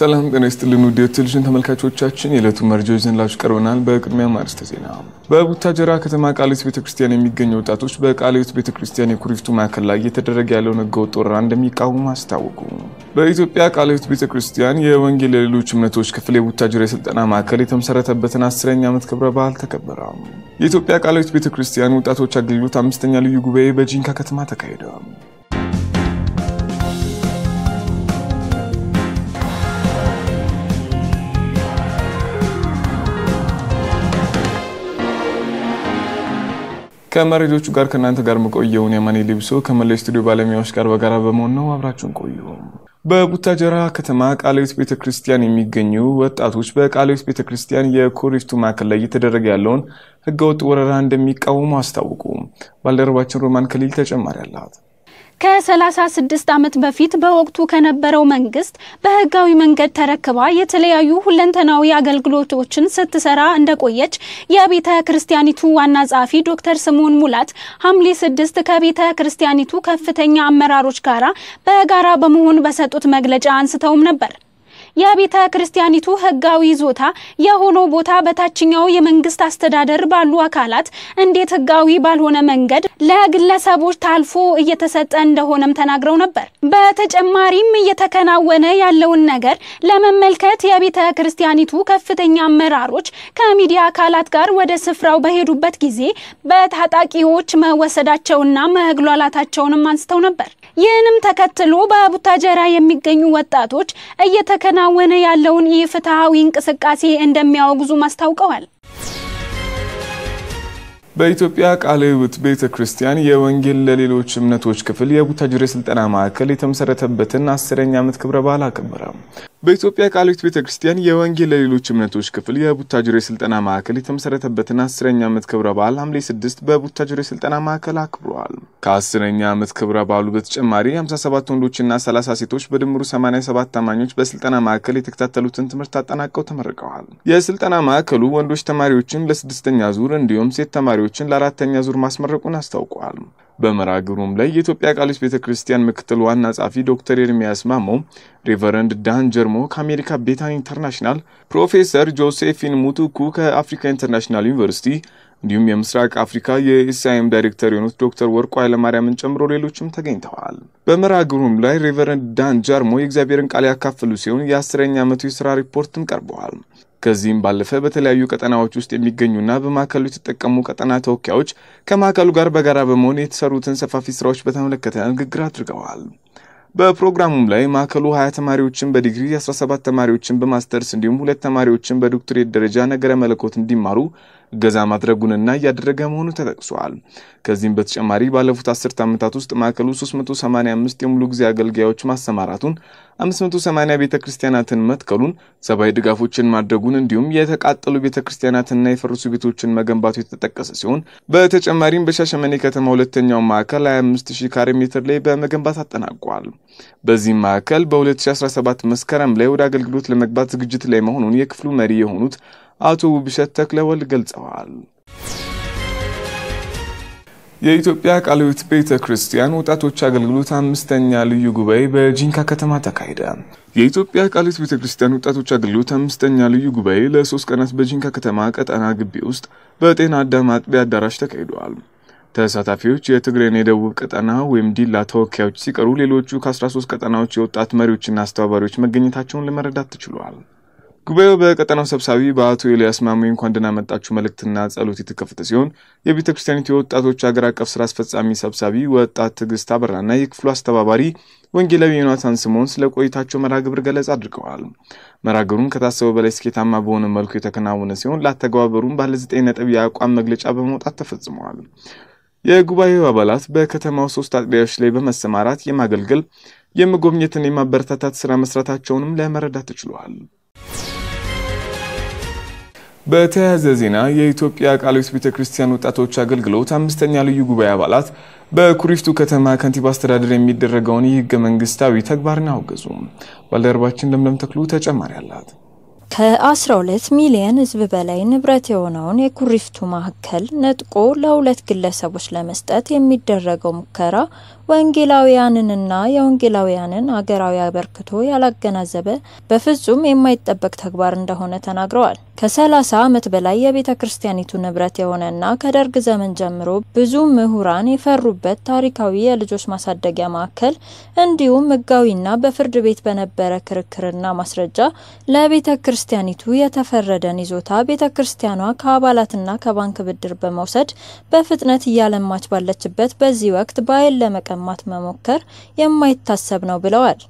ሰላም ጤና ይስጥልን ውድ የቴሌቪዥን ተመልካቾቻችን የዕለቱ መረጃዎች ይዘንላችሁ ቀርበናል። በቅድሚያ ማርስተ ዜና በቡታጀራ ከተማ ቃሊዮስ ቤተክርስቲያን የሚገኙ ወጣቶች በቃሊዮስ ቤተክርስቲያን የኩሪፍቱ ማዕከል ላይ እየተደረገ ያለውን ህገወጥ ወረራ እንደሚቃወሙ አስታወቁ። በኢትዮጵያ ቃሊዮስ ቤተክርስቲያን የወንጌል የሌሎች እምነቶች ክፍል የቡታጀራ የስልጠና ማዕከል የተመሰረተበትን አስረኛ ዓመት ክብረ በዓል ተከበረ። የኢትዮጵያ ቃሊዮስ ቤተክርስቲያን ወጣቶች አገልግሎት አምስተኛ ልዩ ጉባኤ በጂንካ ከተማ ተካሄደ። ከመረጃዎቹ ጋር ከእናንተ ጋር መቆየውን የማኔ ሊብሶ ከመላ ስቱዲዮ ባለሙያዎች ጋር በጋራ በመሆን ነው። አብራችሁን ቆዩ። በቡታጀራ ከተማ ቃልዮት ቤተ ክርስቲያን የሚገኙ ወጣቶች በቃልዮት ቤተ ክርስቲያን የኮሪፍቱ ማዕከል ላይ እየተደረገ ያለውን ህገወጥ ወረራ እንደሚቃወሙ አስታውቁ ባልደረባችን ሮማን ከሊል ተጨማሪ አላት። ከ36 ዓመት በፊት በወቅቱ ከነበረው መንግስት በህጋዊ መንገድ ተረክባ የተለያዩ ሁለንተናዊ አገልግሎቶችን ስትሰራ እንደቆየች የቤተ ክርስቲያኒቱ ዋና ጸሐፊ ዶክተር ስምዖን ሙላት ሐምሌ 6 ከቤተ ክርስቲያኒቱ ከፍተኛ አመራሮች ጋራ በጋራ በመሆን በሰጡት መግለጫ አንስተውም ነበር። የቤተ ክርስቲያኒቱ ህጋዊ ይዞታ የሆነው ቦታ በታችኛው የመንግስት አስተዳደር ባሉ አካላት እንዴት ህጋዊ ባልሆነ መንገድ ለግለሰቦች ታልፎ እየተሰጠ እንደሆነም ተናግረው ነበር። በተጨማሪም እየተከናወነ ያለውን ነገር ለመመልከት የቤተ ክርስቲያኒቱ ከፍተኛ አመራሮች ከሚዲያ አካላት ጋር ወደ ስፍራው በሄዱበት ጊዜ በታጣቂዎች መወሰዳቸውና መግሏላታቸውንም አንስተው ነበር። ይህንም ተከትሎ በቡታጀራ የሚገኙ ወጣቶች እየተከናወነ ያለውን ኢፍትሐዊ እንቅስቃሴ እንደሚያወግዙ አስታውቀዋል። በኢትዮጵያ ቃለ ሕይወት ቤተ ክርስቲያን የወንጌል ለሌሎች እምነቶች ክፍል የቡታጅሬ ስልጠና ማዕከል የተመሰረተበትን አስረኛ ዓመት ክብረ በዓል አከበረ። በኢትዮጵያ ቃለ ሕይወት ቤተ ክርስቲያን የወንጌል ለሌሎች እምነቶች ክፍል የቡታጅሬ ስልጠና ማዕከል የተመሰረተበትን አስረኛ ዓመት ክብረ በዓል ሐምሌ 6 በቡታጅሬ ስልጠና ማዕከል አክብረዋል። ከአስረኛ ዓመት ክብረ በዓሉ በተጨማሪ 57 ወንዶችና 30 ሴቶች በድምሩ 87 አማኞች በስልጠና ማዕከል የተከታተሉትን ትምህርት አጠናቀው ተመርቀዋል። የስልጠና ማዕከሉ ወንዶች ተማሪዎችን ለስድስተኛ ዙር እንዲሁም ሴት ተማሪዎች ተማሪዎችን ለአራተኛ ዙር ማስመረቁን አስታውቀዋል። በመርሃ ግብሩም ላይ የኢትዮጵያ ቃሊስ ቤተ ክርስቲያን ምክትል ዋና ጸሐፊ ዶክተር ኤርሚያስ ማሞ፣ ሬቨረንድ ዳን ጀርሞ ከአሜሪካ ቤታን ኢንተርናሽናል፣ ፕሮፌሰር ጆሴፊን ሙቱኩ ከአፍሪካ ኢንተርናሽናል ዩኒቨርሲቲ እንዲሁም የምስራቅ አፍሪካ የኤስአይኤም ዳይሬክተር የሆኑት ዶክተር ወርቁ ኃይለማርያምን ጨምሮ ሌሎችም ተገኝተዋል። በመርሃ ግብሩም ላይ ሬቨረንድ ዳን ጃርሞ የእግዚአብሔርን ቃል ያካፈሉ ሲሆን የአስረኛ ዓመቱ የሥራ ሪፖርትም ቀርበዋል። ከዚህም ባለፈ በተለያዩ ቀጠናዎች ውስጥ የሚገኙና በማዕከሉ የተጠቀሙ ቀጠና ተወካዮች ከማዕከሉ ጋር በጋራ በመሆን የተሰሩትን ሰፋፊ ስራዎች በተመለከተ ንግግር አድርገዋል። በፕሮግራሙም ላይ ማዕከሉ 20 ተማሪዎችን በዲግሪ 17 ተማሪዎችን በማስተርስ እንዲሁም ሁለት ተማሪዎችን በዶክትሬት ደረጃ ነገረ መለኮት እንዲማሩ እገዛ ማድረጉንና እያደረገ መሆኑ ተጠቅሷል። ከዚህም በተጨማሪ ባለፉት አስርት ዓመታት ውስጥ ማዕከሉ 385 የሙሉ ጊዜ አገልጋዮች ማሰማራቱን 580 ቤተ ክርስቲያናትን መትከሉን፣ ሰብአዊ ድጋፎችን ማድረጉን እንዲሁም የተቃጠሉ ቤተ ክርስቲያናትና የፈረሱ ቤቶችን መገንባቱ የተጠቀሰ ሲሆን በተጨማሪም በሻሸመኔ ከተማ ሁለተኛው ማዕከል 25000 ካሬ ሜትር ላይ በመገንባት አጠናቋል። በዚህም ማዕከል በ2017 መስከረም ላይ ወደ አገልግሎት ለመግባት ዝግጅት ላይ መሆኑን የክፍሉ መሪ የሆኑት አቶ ውብሸት ተክለወልድ ገልጸዋል። የኢትዮጵያ ቃልዮት ቤተ ክርስቲያን ወጣቶች አገልግሎት አምስተኛ ልዩ ጉባኤ በጂንካ ከተማ ተካሄደ። የኢትዮጵያ ቃልዮት ቤተ ክርስቲያን ወጣቶች አገልግሎት አምስተኛ ልዩ ጉባኤ ለሶስት ቀናት በጂንካ ከተማ ቀጠና ግቢ ውስጥ በጤና አዳም አጥቢያ አዳራሽ ተካሂደዋል። ተሳታፊዎች የትግራይና የደቡብ ቀጠና ወይም ዲላ ተወካዮች ሲቀሩ ሌሎቹ ከ13 ቀጠናዎች የወጣት መሪዎችና አስተባባሪዎች መገኘታቸውን ለመረዳት ተችሏል። ጉባኤው በቀጠናው ሰብሳቢ በአቶ ኤልያስ ማሙ እንኳን ደህና መጣችሁ መልእክትና ጸሎት የተከፈተ ሲሆን የቤተ ክርስቲያኒቱ የወጣቶች ሀገር አቀፍ ስራ አስፈጻሚ ሰብሳቢ ወጣት ትዕግስት አበራና የክፍሉ አስተባባሪ ወንጌላዊ ዮናታን ስምዖን ስለ ቆይታቸው መርሃ ግብር ገለጻ አድርገዋል። መርሃ ግብሩም ከታሰበው በላይ ስኬታማ በሆነ መልኩ የተከናወነ ሲሆን ለአተገባበሩም ባለ ዘጠኝ ነጥብ የአቋም መግለጫ በመውጣት ተፈጽመዋል። የጉባኤው አባላት በከተማው ሶስት አጥቢያዎች ላይ በመሰማራት የማገልገል የመጎብኘትን የማበረታታት ስራ መስራታቸውንም ለመረዳት ተችሏል። በተያያዘ ዜና የኢትዮጵያ ቃለ ሕይወት ቤተ ክርስቲያን ወጣቶች አገልግሎት አምስተኛ ልዩ ጉባኤ አባላት በኩሪፍቱ ከተማ ከንቲባ አስተዳደር የሚደረገውን የህገ መንግስታዊ ተግባርን አወገዙ። ባልደረባችን ለምለም ተክሉ ተጨማሪ አላት። ከ12 ሚሊየን ህዝብ በላይ ንብረት የሆነውን የኩሪፍቱ ማዕከል ነጥቆ ለሁለት ግለሰቦች ለመስጠት የሚደረገው ሙከራ ወንጌላውያንንና የወንጌላውያንን አገራዊ አበርክቶ ያላገናዘበ በፍጹም የማይጠበቅ ተግባር እንደሆነ ተናግረዋል። ከ30 ዓመት በላይ የቤተ ክርስቲያኒቱ ንብረት የሆነና ከደርግ ዘመን ጀምሮ ብዙ ምሁራን የፈሩበት ታሪካዊ የልጆች ማሳደጊያ ማዕከል እንዲሁም ሕጋዊና በፍርድ ቤት በነበረ ክርክርና ማስረጃ ለቤተ ክርስቲያኒቱ የተፈረደን ይዞታ ቤተ ክርስቲያኗ ከአባላትና ከባንክ ብድር በመውሰድ በፍጥነት እያለማች ባለችበት በዚህ ወቅት በኃይል ለመቀ ለማሰማት መሞከር የማይታሰብ ነው ብለዋል።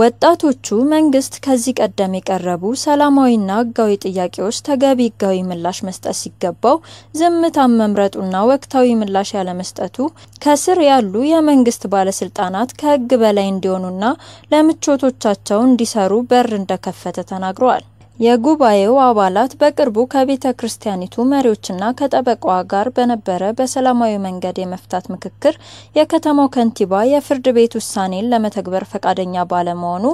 ወጣቶቹ መንግስት ከዚህ ቀደም የቀረቡ ሰላማዊና ህጋዊ ጥያቄዎች ተገቢ ህጋዊ ምላሽ መስጠት ሲገባው ዝምታን መምረጡና ወቅታዊ ምላሽ ያለመስጠቱ ከስር ያሉ የመንግስት ባለስልጣናት ከህግ በላይ እንዲሆኑና ለምቾቶቻቸው እንዲሰሩ በር እንደከፈተ ተናግረዋል። የጉባኤው አባላት በቅርቡ ከቤተ ክርስቲያኒቱ መሪዎችና ከጠበቃዋ ጋር በነበረ በሰላማዊ መንገድ የመፍታት ምክክር የከተማው ከንቲባ የፍርድ ቤት ውሳኔን ለመተግበር ፈቃደኛ ባለመሆኑ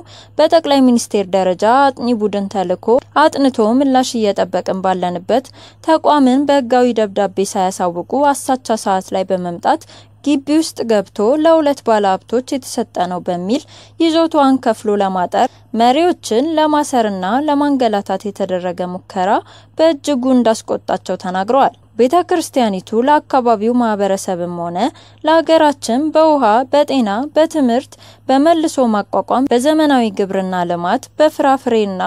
በጠቅላይ ሚኒስቴር ደረጃ አጥኚ ቡድን ተልኮ አጥንቶ ምላሽ እየጠበቅን ባለንበት ተቋምን በህጋዊ ደብዳቤ ሳያሳውቁ አሳቻ ሰዓት ላይ በመምጣት ግቢ ውስጥ ገብቶ ለሁለት ባለሀብቶች የተሰጠ ነው በሚል ይዞታዋን ከፍሎ ለማጠር መሪዎችን ለማሰርና ለማንገላታት የተደረገ ሙከራ በእጅጉ እንዳስቆጣቸው ተናግረዋል። ቤተ ክርስቲያኒቱ ለአካባቢው ማህበረሰብም ሆነ ለሀገራችን በውሃ፣ በጤና፣ በትምህርት፣ በመልሶ ማቋቋም፣ በዘመናዊ ግብርና ልማት፣ በፍራፍሬና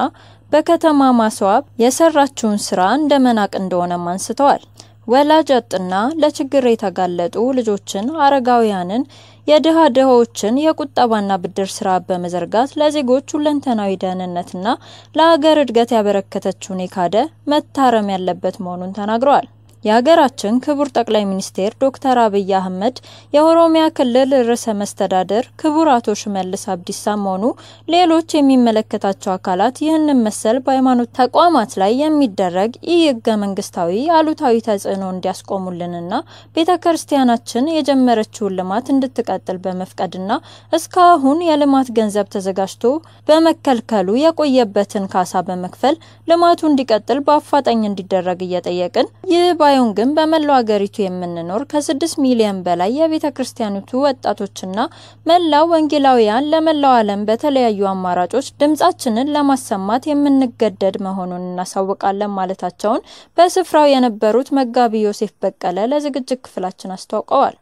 በከተማ ማስዋብ የሰራችውን ስራ እንደመናቅ እንደሆነም አንስተዋል። ወላጅ አጥና ለችግር የተጋለጡ ልጆችን፣ አረጋውያንን፣ የድሃ ድሆችን የቁጠባና ብድር ስራ በመዘርጋት ለዜጎች ሁለንተናዊ ደህንነትና ለሀገር እድገት ያበረከተችውን የካደ መታረም ያለበት መሆኑን ተናግረዋል። የሀገራችን ክቡር ጠቅላይ ሚኒስቴር ዶክተር አብይ አህመድ የኦሮሚያ ክልል ርዕሰ መስተዳደር ክቡር አቶ ሽመልስ አብዲሳም ሆኑ ሌሎች የሚመለከታቸው አካላት ይህንን መሰል በሃይማኖት ተቋማት ላይ የሚደረግ ይህ ህገ መንግስታዊ አሉታዊ ተጽዕኖ እንዲያስቆሙልንና ቤተ ክርስቲያናችን የጀመረችውን ልማት እንድትቀጥል በመፍቀድና እስካሁን የልማት ገንዘብ ተዘጋጅቶ በመከልከሉ የቆየበትን ካሳ በመክፈል ልማቱ እንዲቀጥል በአፋጣኝ እንዲደረግ እየጠየቅን ይህ ጉባኤውን ግን በመላው አገሪቱ የምንኖር ከስድስት ሚሊዮን በላይ የቤተ ክርስቲያኒቱ ወጣቶችና መላው ወንጌላውያን ለመላው ዓለም በተለያዩ አማራጮች ድምጻችንን ለማሰማት የምንገደድ መሆኑን እናሳውቃለን ማለታቸውን በስፍራው የነበሩት መጋቢ ዮሴፍ በቀለ ለዝግጅት ክፍላችን አስታውቀዋል።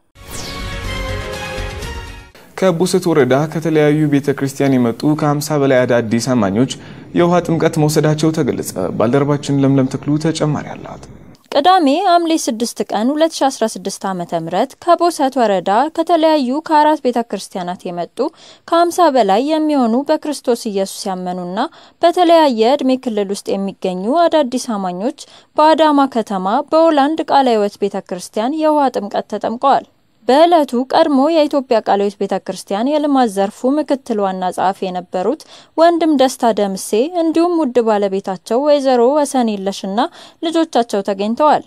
ከቡስት ወረዳ ከተለያዩ ቤተ ክርስቲያን የመጡ ከ50 በላይ አዳዲስ አማኞች የውሃ ጥምቀት መውሰዳቸው ተገለጸ። ባልደረባችን ለምለም ተክሉ ተጨማሪ አላት። ቅዳሜ ሐምሌ 6 ቀን 2016 ዓ ም ከቦሰት ወረዳ ከተለያዩ ከአራት ቤተ ክርስቲያናት የመጡ ከ50 በላይ የሚሆኑ በክርስቶስ ኢየሱስ ያመኑና በተለያየ ዕድሜ ክልል ውስጥ የሚገኙ አዳዲስ አማኞች በአዳማ ከተማ በሆላንድ ቃለ ሕይወት ቤተ ክርስቲያን የውሃ ጥምቀት ተጠምቀዋል። በዕለቱ ቀድሞ የኢትዮጵያ ቃለ ሕይወት ቤተ ክርስቲያን የልማት ዘርፉ ምክትል ዋና ጸሐፊ የነበሩት ወንድም ደስታ ደምሴ እንዲሁም ውድ ባለቤታቸው ወይዘሮ ወሰን የለሽና ልጆቻቸው ተገኝተዋል።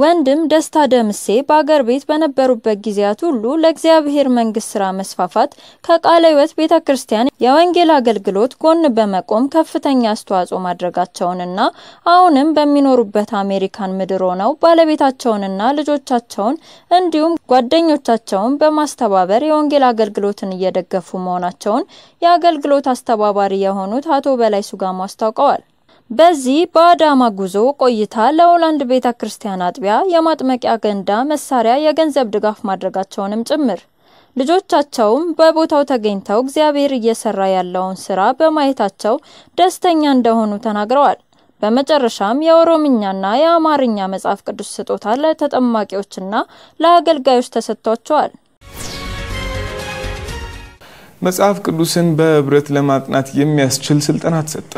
ወንድም ደስታ ደምሴ በአገር ቤት በነበሩበት ጊዜያት ሁሉ ለእግዚአብሔር መንግስት ስራ መስፋፋት ከቃለ ሕይወት ቤተ ክርስቲያን የወንጌል አገልግሎት ጎን በመቆም ከፍተኛ አስተዋጽኦ ማድረጋቸውንና አሁንም በሚኖሩበት አሜሪካን ምድር ሆነው ባለቤታቸውንና ልጆቻቸውን እንዲሁም ጓደኞቻቸውን በማስተባበር የወንጌል አገልግሎትን እየደገፉ መሆናቸውን የአገልግሎት አስተባባሪ የሆኑት አቶ በላይ ሱጋሙ አስታውቀዋል። በዚህ በአዳማ ጉዞ ቆይታ ለሆላንድ ቤተ ክርስቲያን አጥቢያ የማጥመቂያ ገንዳ መሳሪያ የገንዘብ ድጋፍ ማድረጋቸውንም ጭምር ልጆቻቸውም በቦታው ተገኝተው እግዚአብሔር እየሰራ ያለውን ስራ በማየታቸው ደስተኛ እንደሆኑ ተናግረዋል። በመጨረሻም የኦሮምኛና የአማርኛ መጽሐፍ ቅዱስ ስጦታ ለተጠማቂዎችና ለአገልጋዮች ተሰጥቷቸዋል። መጽሐፍ ቅዱስን በህብረት ለማጥናት የሚያስችል ስልጠና ተሰጠ።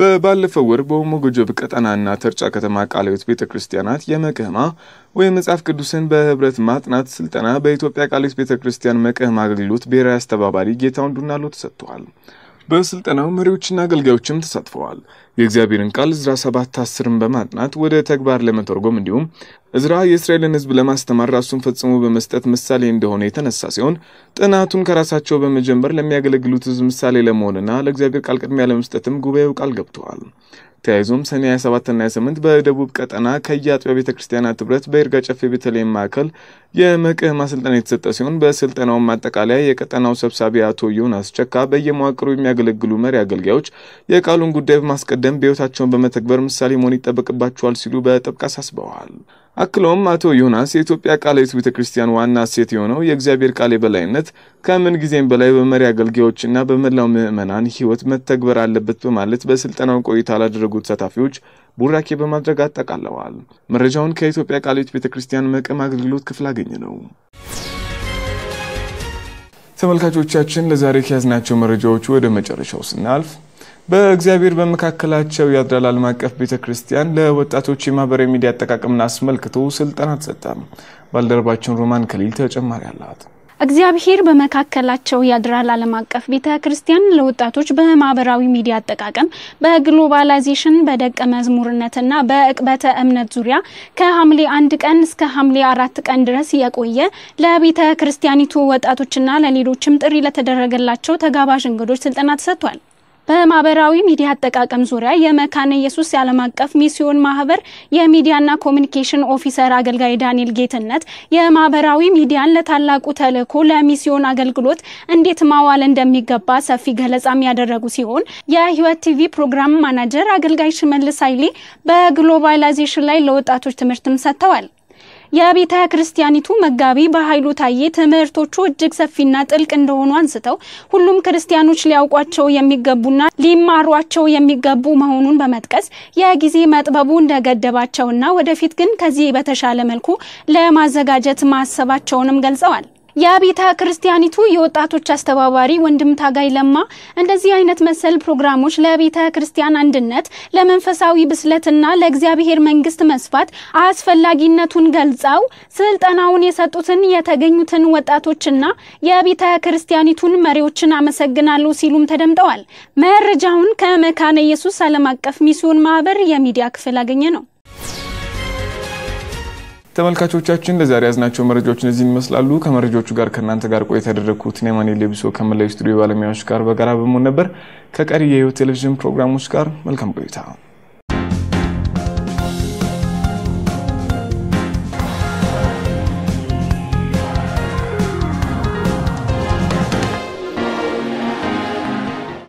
በባለፈው ወር በኦሞ ጎጆብ ቀጠናና ተርጫ ከተማ ቃለ ሕይወት ቤተ ክርስቲያናት የመቅህማ ወይም መጽሐፍ ቅዱስን በህብረት ማጥናት ስልጠና በኢትዮጵያ ቃለ ሕይወት ቤተ ክርስቲያን መቅህማ አገልግሎት ብሔራዊ አስተባባሪ ጌታውን ዱናሎ ተሰጥተዋል። በስልጠናው መሪዎችና አገልጋዮችም ተሳትፈዋል። የእግዚአብሔርን ቃል ዕዝራ ሰባት አስርን በማጥናት ወደ ተግባር ለመተርጎም እንዲሁም እዝራ የእስራኤልን ሕዝብ ለማስተማር ራሱን ፈጽሞ በመስጠት ምሳሌ እንደሆነ የተነሳ ሲሆን ጥናቱን ከራሳቸው በመጀመር ለሚያገለግሉት ሕዝብ ምሳሌ ለመሆንና ለእግዚአብሔር ቃል ቅድሚያ ለመስጠትም ጉባኤው ቃል ገብተዋል። ተያይዞም ሰኔ 27ና 28 በደቡብ ቀጠና ከየአጥቢያ ቤተ ክርስቲያናት ኅብረት በይርጋ ጨፌ ቤተልሔም ማዕከል የመቅህ ማሰልጠና የተሰጠ ሲሆን በስልጠናው ማጠቃለያ የቀጠናው ሰብሳቢ አቶ ዮን አስቸካ በየመዋቅሩ የሚያገለግሉ መሪ አገልጋዮች የቃሉን ጉዳይ በማስቀደም በሕይወታቸውን በመተግበር ምሳሌ መሆን ይጠበቅባቸዋል ሲሉ በጥብቅ አሳስበዋል። አክሎም አቶ ዮናስ የኢትዮጵያ ቃላዊት ቤተ ክርስቲያን ዋና እሴት የሆነው የእግዚአብሔር ቃል የበላይነት ከምን ጊዜም በላይ በመሪ አገልጋዮችና በመላው ምዕመናን ሕይወት መተግበር አለበት በማለት በስልጠናው ቆይታ ላደረጉት ተሳታፊዎች ቡራኬ በማድረግ አጠቃለዋል። መረጃውን ከኢትዮጵያ ቃላዊት ቤተ ክርስቲያን መቅም አገልግሎት ክፍል አገኘ ነው። ተመልካቾቻችን ለዛሬ ከያዝናቸው መረጃዎች ወደ መጨረሻው ስናልፍ በእግዚአብሔር በመካከላቸው ያድራል ዓለም አቀፍ ቤተ ክርስቲያን ለወጣቶች የማህበራዊ ሚዲያ አጠቃቀምን አስመልክቶ ስልጠና ተሰጠ። ባልደረባችን ሮማን ከሊል ተጨማሪ አላት። እግዚአብሔር በመካከላቸው ያድራል ዓለም አቀፍ ቤተ ክርስቲያን ለወጣቶች በማህበራዊ ሚዲያ አጠቃቀም በግሎባላይዜሽን በደቀ መዝሙርነትና በእቅበተ እምነት ዙሪያ ከሐምሌ አንድ ቀን እስከ ሐምሌ አራት ቀን ድረስ የቆየ ለቤተ ክርስቲያኒቱ ወጣቶችና ለሌሎችም ጥሪ ለተደረገላቸው ተጋባዥ እንግዶች ስልጠና ተሰጥቷል። በማህበራዊ ሚዲያ አጠቃቀም ዙሪያ የመካነ ኢየሱስ የዓለም አቀፍ ሚስዮን ማህበር የሚዲያና ኮሚኒኬሽን ኦፊሰር አገልጋይ ዳንኤል ጌትነት የማህበራዊ ሚዲያን ለታላቁ ተልዕኮ ለሚስዮን አገልግሎት እንዴት ማዋል እንደሚገባ ሰፊ ገለጻም ያደረጉ ሲሆን የህይወት ቲቪ ፕሮግራም ማናጀር አገልጋይ ሽመልስ ኃይሌ በግሎባላይዜሽን ላይ ለወጣቶች ትምህርትም ሰጥተዋል። የቤተ ክርስቲያኒቱ መጋቢ በኃይሉ ታዬ ትምህርቶቹ እጅግ ሰፊና ጥልቅ እንደሆኑ አንስተው ሁሉም ክርስቲያኖች ሊያውቋቸው የሚገቡና ሊማሯቸው የሚገቡ መሆኑን በመጥቀስ የጊዜ መጥበቡ እንደገደባቸውና ወደፊት ግን ከዚህ በተሻለ መልኩ ለማዘጋጀት ማሰባቸውንም ገልጸዋል። የቤተ ክርስቲያኒቱ የወጣቶች አስተባባሪ ወንድም ታጋይ ለማ እንደዚህ አይነት መሰል ፕሮግራሞች ለቤተ ክርስቲያን አንድነት፣ ለመንፈሳዊ ብስለትና ለእግዚአብሔር መንግስት መስፋት አስፈላጊነቱን ገልጸው ስልጠናውን የሰጡትን የተገኙትን ወጣቶችና የቤተ ክርስቲያኒቱን መሪዎችን አመሰግናለሁ ሲሉም ተደምጠዋል። መረጃውን ከመካነ ኢየሱስ ዓለም አቀፍ ሚስዮን ማህበር የሚዲያ ክፍል አገኘ ነው። ተመልካቾቻችን ለዛሬ ያዝናቸው መረጃዎች እነዚህን ይመስላሉ። ከመረጃዎቹ ጋር ከእናንተ ጋር ቆይታ ያደረግኩት ኔማኔ ሌቢሶ ከመላዊ ስቱዲዮ ባለሙያዎች ጋር በጋራ በመሆን ነበር። ከቀሪ የህይወት ቴሌቪዥን ፕሮግራሞች ጋር መልካም ቆይታ